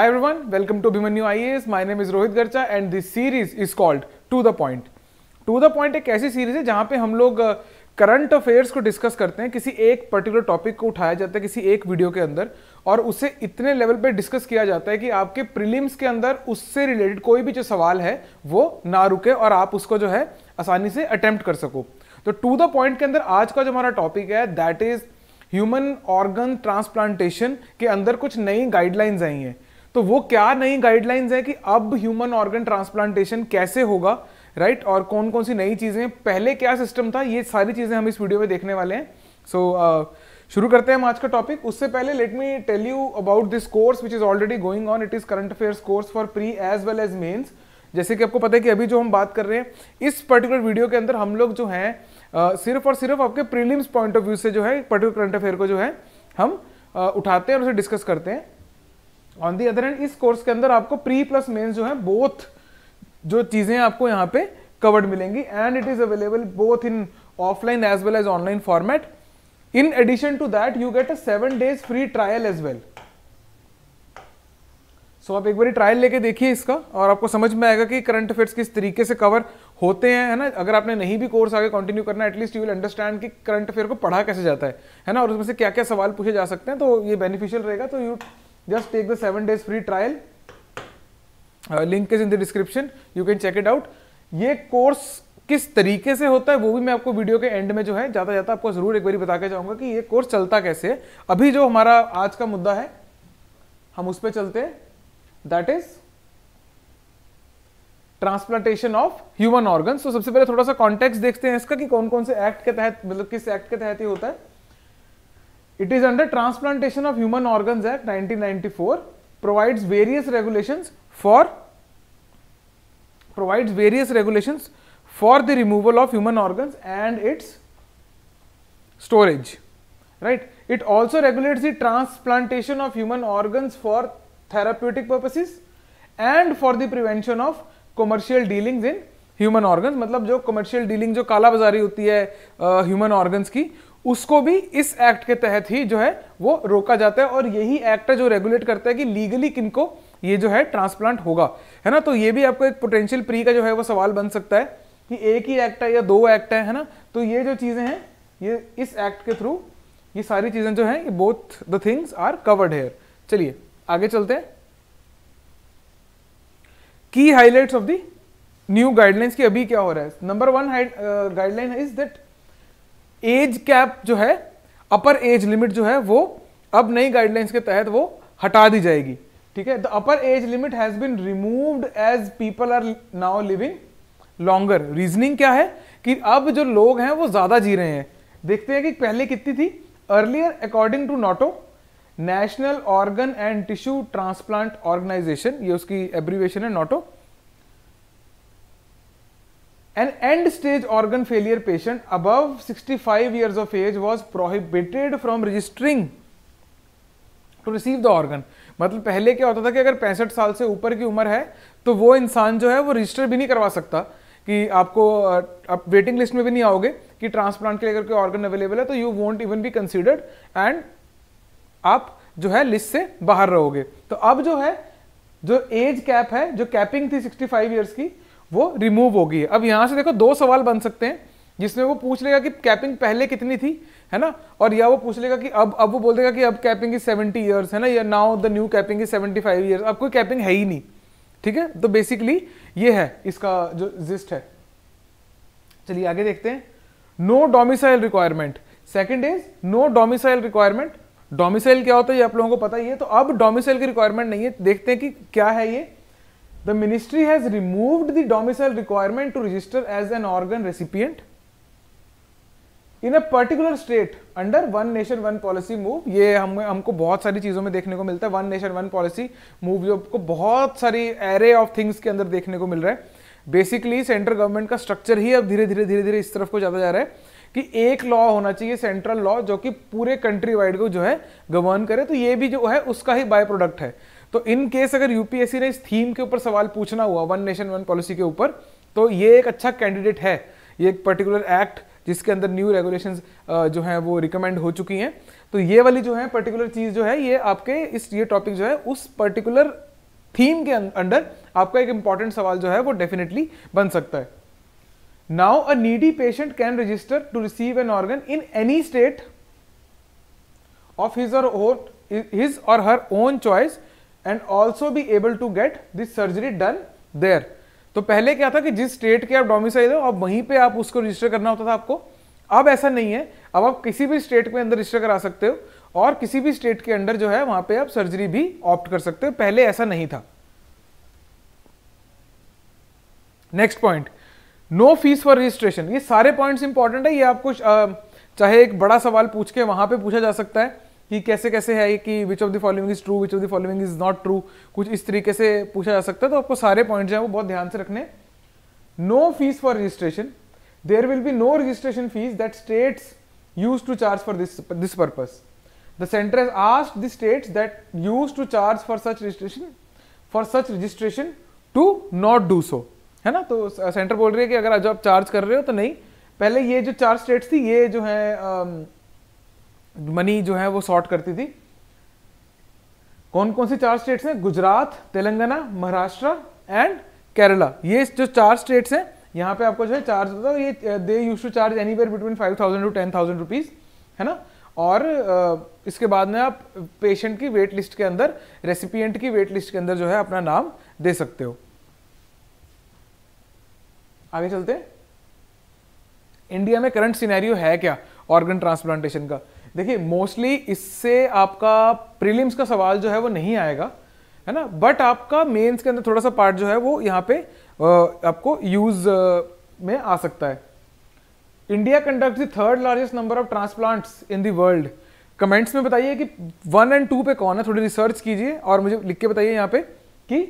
Hi everyone, welcome to Abhimanyu IAS. My name is Rohit Garcha and this series is called To the Point. To the Point एक ऐसी series है जहां पे हम लोग current affairs को discuss करते हैं किसी एक पर्टिकुलर टॉपिक को उठाया जाता है किसी एक वीडियो के अंदर और उसे इतने लेवल पे डिस्कस किया जाता है कि आपके प्रीलिम्स के अंदर उससे रिलेटेड कोई भी जो सवाल है वो ना रुके और आप उसको जो है आसानी से अटेम्प्ट कर सको तो टू द पॉइंट के अंदर आज का जो हमारा टॉपिक है that is human organ transplantation के अंदर कुछ नई गाइडलाइंस आई हैं तो वो क्या नई गाइडलाइंस है कि अब ह्यूमन ऑर्गन ट्रांसप्लांटेशन कैसे होगा राइट और कौन कौन सी नई चीज़ें पहले क्या सिस्टम था ये सारी चीज़ें हम इस वीडियो में देखने वाले हैं सो so, uh, शुरू करते हैं हम आज का टॉपिक उससे पहले let me tell you about this course which is already going on it is current affairs course for pre as well as mains जैसे कि आपको पता है कि अभी जो हम बात कर रहे हैं इस पर्टिकुलर वीडियो के अंदर हम लोग जो हैं uh, सिर्फ और सिर्फ आपके प्रीलिम्स पॉइंट ऑफ व्यू से जो है पर्टिकुलर करंट अफेयर को जो है हम आ, uh, उठाते हैं और उसे डिस्कस करते हैं ऑन दी अदर एंड इस कोर्स के अंदर आपको प्री प्लस मेन्स जो है बोथ जो चीज़ें आपको यहाँ पे कवर्ड मिलेंगी and it is available both in offline as well as online format in addition to that you get a seven days free trial as well so आप एक बार ट्रायल लेके देखिए इसका और आपको समझ में आएगा कि करंट अफेयर्स किस तरीके से कवर होते हैं है ना अगर आपने नहीं भी कोर्स आगे कंटिन्यू करना एटलीस्ट यू विल अंडरस्टैंड कि करंट अफेयर को पढ़ा कैसे जाता है है ना और उसमें से क्या क्या सवाल पूछे जा सकते हैं तो ये बेनिफिशियल रहेगा तो you just take the 7 days free trial uh, link is in the description you can check it out ye course किस तरीके से होता है वो भी मैं आपको वीडियो के एंड में जो है जाता जाता आपको जरूर एक बार बता के जाऊंगा कि ये कोर्स चलता कैसे है अभी जो हमारा आज का मुद्दा है हम उस पर चलते हैं that is transplantation of human organ so सबसे पहले थोड़ा सा कॉन्टेक्स्ट देखते हैं इसका कि कौन कौन से एक्ट के तहत मतलब किस एक्ट के तहत ही होता है It is under Transplantation of Human Organs Act 1994, provides various regulations for provides various regulations for the removal of human organs and its storage. Right? It also regulates the transplantation of human organs for therapeutic purposes and for the prevention of commercial dealings in human organs. मतलब जो commercial dealing जो काला होती है human uh, की उसको भी इस एक्ट के तहत ही जो है वो रोका जाता है और यही एक्ट है जो रेगुलेट करता है कि लीगली किनको ये जो है ट्रांसप्लांट होगा है ना तो ये भी आपको एक पोटेंशियल प्री का जो है वो सवाल बन सकता है कि एक ही एक्ट है या दो एक्ट है है ना तो ये जो चीज़ें हैं ये इस एक्ट के थ्रू ये सारी चीज़ें जो है ये both the things are covered here चलिए आगे चलते हैं की highlight of the new guidelines की अभी क्या हो रहा है number one guideline is that age cap जो है अपर एज लिमिट जो है वो अब नई गाइडलाइंस के तहत वो हटा दी जाएगी ठीक है the upper age limit has been removed as people are now living longer reasoning क्या है कि अब जो लोग हैं वो ज़्यादा जी रहे हैं देखते हैं कि पहले कितनी थी earlier according to NOTTO national organ and tissue transplant organisation ये उसकी एब्रीवेशन है NOTTO an end stage organ failure patient above 65 years of age was prohibited from registering to receive the organ मतलब पहले क्या होता था कि अगर पैंसठ साल से ऊपर की उम्र है तो वो इंसान जो है वो रजिस्टर भी नहीं करवा सकता कि आपको आप वेटिंग लिस्ट में भी नहीं आओगे कि ट्रांसप्लांट के लिए अगर कोई ऑर्गन अवेलेबल है तो you won't even be considered and आप जो है लिस्ट से बाहर रहोगे तो अब जो है जो एज कैप है जो कैपिंग थी 65 फाइव की वो रिमूव होगी अब यहां से देखो दो सवाल बन सकते हैं जिसमें वो पूछ लेगा कि कैपिंग पहले कितनी थी है ना और या वो पूछ लेगा कि अब अब वो बोल देगा कि अब कैपिंग इज सेवेंटी ईयर्स है ना या now the new capping is seventy five years अब कोई कैपिंग है ही नहीं ठीक है तो बेसिकली ये है इसका जो जिस्ट है चलिए आगे देखते हैं no domicile requirement second is no domicile requirement domicile क्या होता है ये आप लोगों को पता ही है तो अब डोमिसाइल की रिक्वायरमेंट नहीं है देखते हैं कि क्या है ये the ministry has removed the domicile requirement to register as an organ recipient in a particular state under one nation one policy move ये हम हमको बहुत सारी चीज़ों में देखने को मिलता है one nation one policy move जो आपको बहुत सारी एरे ऑफ थिंग्स के अंदर देखने को मिल रहा है बेसिकली सेंट्रल गवर्नमेंट का स्ट्रक्चर ही अब धीरे धीरे धीरे धीरे इस तरफ को ज़्यादा जा रहा है कि एक लॉ होना चाहिए सेंट्रल लॉ जो कि पूरे कंट्री वाइड को जो है गवर्न करे तो ये भी जो है उसका ही बाय प्रोडक्ट है तो इन केस अगर यूपीएससी ने इस थीम के ऊपर सवाल पूछना हुआ वन नेशन वन पॉलिसी के ऊपर तो ये एक अच्छा कैंडिडेट है ये एक पर्टिकुलर एक्ट जिसके अंदर न्यू रेगुलेशंस जो हैं वो रिकमेंड हो चुकी हैं तो ये वाली जो है पर्टिकुलर चीज़ जो है ये आपके इस ये टॉपिक जो है उस पर्टिकुलर थीम के अंडर आपका एक इंपॉर्टेंट सवाल जो है वो डेफिनेटली बन सकता है now a needy patient can register to receive an organ in any state of his or his or her own choice and also be able to get this surgery done there तो पहले क्या था कि जिस state के आप domicile हो अब वहीं पे आप उसको रजिस्टर करना होता था आपको अब ऐसा नहीं है अब आप किसी भी स्टेट के अंदर रजिस्टर करा सकते हो और किसी भी स्टेट के अंडर जो है वहां पे आप सर्जरी भी ऑप्ट कर सकते हो पहले ऐसा नहीं था next point no fees for registration ये सारे पॉइंट्स इंपॉर्टेंट है ये आपको चाहे एक बड़ा सवाल पूछ के वहां पे पूछा जा सकता है कि कैसे कैसे है कि which of the following is true which of the following is not true कुछ इस तरीके से पूछा जा सकता है तो आपको सारे पॉइंट्स हैं वो बहुत ध्यान से रखने no fees for registration there will be no registration fees that states use to charge for this this purpose the centre has asked the states that use to charge for such registration for such registration to not do so है ना तो centre बोल रही है कि अगर जो आप चार्ज कर रहे हो तो नहीं पहले ये जो चार स्टेट्स थी ये जो है मनी जो है वो सॉर्ट करती थी कौन कौन सी चार स्टेट्स हैं गुजरात तेलंगाना महाराष्ट्र एंड केरला ये जो चार स्टेट्स हैं यहाँ पे आपको जो है चार्ज होता है ये they use to charge anywhere between five thousand to ten thousand rupees है ना और इसके बाद में आप पेशेंट की वेट लिस्ट के अंदर रेसिपियंट की वेट लिस्ट के अंदर जो है अपना नाम दे सकते हो आगे चलते हैं इंडिया में करंट सिनेरियो है क्या ऑर्गन ट्रांसप्लांटेशन का देखिए मोस्टली इससे आपका प्रीलिम्स का सवाल जो है वो नहीं आएगा है ना बट आपका मेंस के अंदर थोड़ा सा पार्ट जो है वो यहाँ पे आपको यूज में आ सकता है India conduct the third largest number of transplants in the world comments में बताइए कि वन एंड टू पे कौन है थोड़ी रिसर्च कीजिए और मुझे लिख के बताइए यहाँ पे कि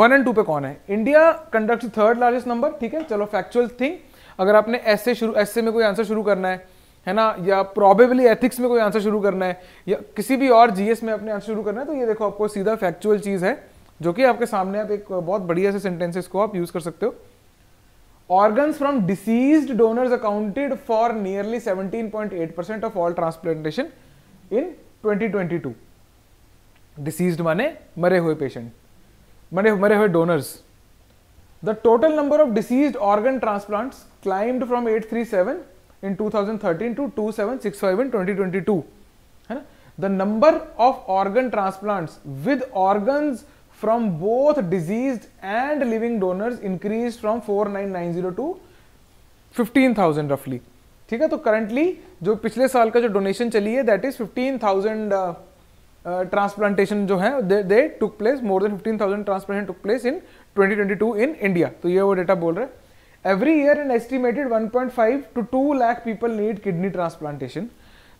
वन एंड टू पे कौन है India conduct third largest number ठीक है चलो फैक्चुअल थिंग अगर आपने ऐसे शुरू ऐसे में कोई आंसर शुरू करना है है ना या प्रॉबेबली एथिक्स में कोई आंसर शुरू करना है या किसी भी और जीएस में अपने आंसर शुरू करना है तो ये देखो आपको सीधा फैक्चुअल चीज़ है जो कि आपके सामने आप एक बहुत बढ़िया से सेंटेंसेस को आप यूज कर सकते हो organs from deceased donors accounted for nearly seventeen of all transplantation in twenty deceased माने मरे हुए पेशेंट मरे मरे हुए donors the total number of deceased organ transplants climbed from 837 in 2013 to 2765 in 2022 है ना the number of organ transplants with organs from both deceased and living donors increase from 4990 to 15000 रफली ठीक है तो करंटली जो पिछले साल का जो डोनेशन चली है that is fifteen thousand transplantation जो है they took place more than 15000 transplantation took place in 2022 in India तो ये वो डाटा बोल रहे है every year an estimated 1.5 to 2 lakh people need kidney transplantation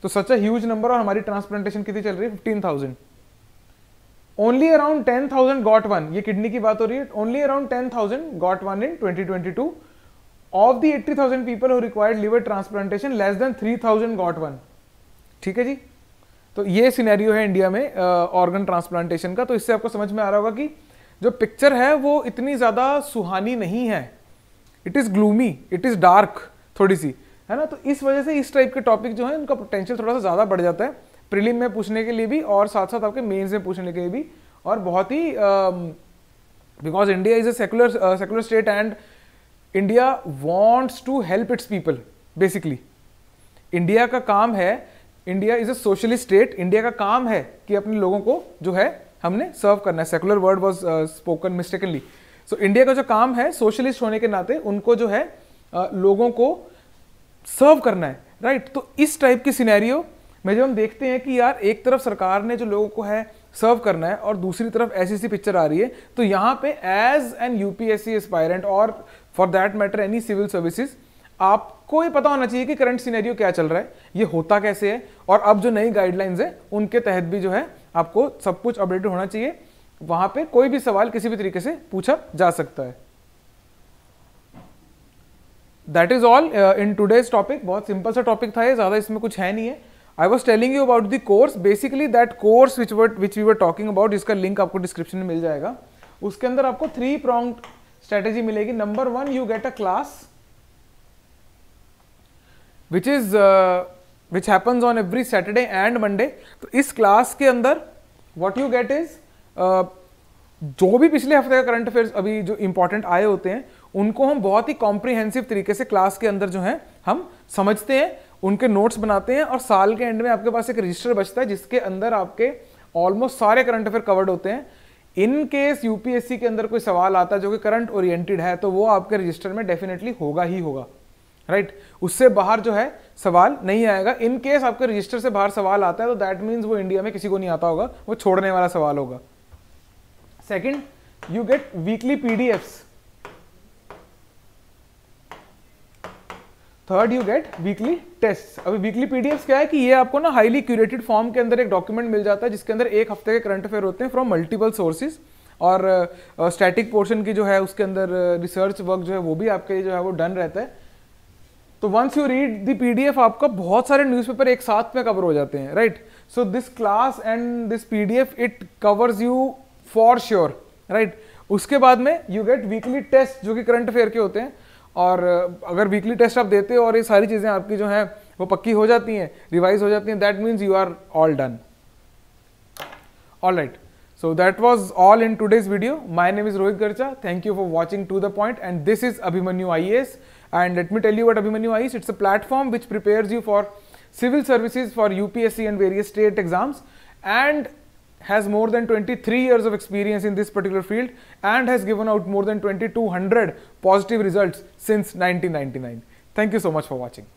तो सच अ ह्यूज नंबर और हमारी ट्रांसप्लांटेशन कितनी चल रही है fifteen thousand only around ten thousand got one ये किडनी की बात हो रही है only around ten thousand got one in twenty twenty two of the eighty thousand people who required liver transplantation less than three thousand got one ठीक है जी तो ये सिनेरियो है इंडिया में ऑर्गन uh, ट्रांसप्लांटेशन का तो इससे आपको समझ में आ रहा होगा कि जो पिक्चर है वो इतनी ज़्यादा सुहानी नहीं है it is gloomy it is dark थोड़ी सी है ना तो इस वजह से इस टाइप के टॉपिक जो है उनका पोटेंशियल थोड़ा सा ज़्यादा बढ़ जाता है प्रिलिम में पूछने के लिए भी और साथ साथ आपके मेन्स में पूछने के लिए भी और बहुत ही because India is a secular secular state and India wants to help its people basically India का काम है India is a socialist state India का काम है कि अपने लोगों को जो है हमने सर्व करना है secular word was spoken mistakenly so so, India का जो काम है सोशलिस्ट होने के नाते उनको जो है लोगों को सर्व करना है राइट तो इस टाइप की सिनेरियो में जब हम देखते हैं कि यार एक तरफ सरकार ने जो लोगों को है सर्व करना है और दूसरी तरफ ऐसी सी पिक्चर आ रही है तो यहाँ पे as an UPSC aspirant or for that matter any civil services आपको ये पता होना चाहिए कि करंट सिनेरियो क्या चल रहा है ये होता कैसे है और अब जो नई गाइडलाइंस है उनके तहत भी जो है आपको सब कुछ अपडेटेड होना चाहिए वहां पे कोई भी सवाल किसी भी तरीके से पूछा जा सकता है that is all in today's topic बहुत सिंपल सा टॉपिक था ये ज़्यादा इसमें कुछ है नहीं है I was telling you about the course basically that course which were which we were talking about इसका लिंक आपको डिस्क्रिप्शन में मिल जाएगा उसके अंदर आपको थ्री प्रॉन्ग स्ट्रेटेजी मिलेगी number one you get a class which is which happens on every Saturday and Monday तो इस क्लास के अंदर वॉट यू गेट इज़ जो भी पिछले हफ्ते का करंट अफेयर्स अभी जो इंपॉर्टेंट आए होते हैं उनको हम बहुत ही कॉम्प्रिहेंसिव तरीके से क्लास के अंदर जो है हम समझते हैं उनके नोट्स बनाते हैं और साल के एंड में आपके पास एक रजिस्टर बचता है जिसके अंदर आपके ऑलमोस्ट सारे करंट अफेयर कवर्ड होते हैं इन केस यूपीएससी के अंदर कोई सवाल आता है जो कि करंट ओरिएंटेड है तो वो आपके रजिस्टर में डेफिनेटली होगा ही होगा राइट right? उससे बाहर जो है सवाल नहीं आएगा इन केस आपके रजिस्टर से बाहर सवाल आता है तो दैट मीन्स वो इंडिया में किसी को नहीं आता होगा वो छोड़ने वाला सवाल होगा Second, weekly get weekly PDFs. Third you get weekly test अभी वीकली पीडीएफ क्या है कि ये आपको ना हाईली क्यूरेटेड फॉर्म के अंदर एक डॉक्यूमेंट मिल जाता है जिसके अंदर एक हफ्ते के करंट अफेयर होते हैं फ्रॉम मल्टीपल सोर्सेज और स्टैटिक uh, पोर्शन की जो है उसके अंदर रिसर्च uh, वर्क जो है वो भी आपके जो है वो डन रहता है तो once you read the PDF आपका बहुत सारे न्यूज़पेपर एक साथ में कवर हो जाते हैं right so this class and this PDF it covers you for sure right उसके बाद में यू गेट वीकली टेस्ट जो कि करंट अफेयर के होते हैं और अगर वीकली टेस्ट आप देते हो और ये सारी चीज़ें आपकी जो हैं वो पक्की हो जाती हैं रिवाइज हो जाती हैं that means you are all done all right So that was all in today's video. My name is Rohit Garcha. Thank you for watching to the point and this is Abhimanyu IAS and let me tell you what Abhimanyu IAS it's a platform which prepares you for civil services for UPSC and various state exams and has more than 23 years of experience in this particular field and has given out more than 2200 positive results since 1999. Thank you so much for watching.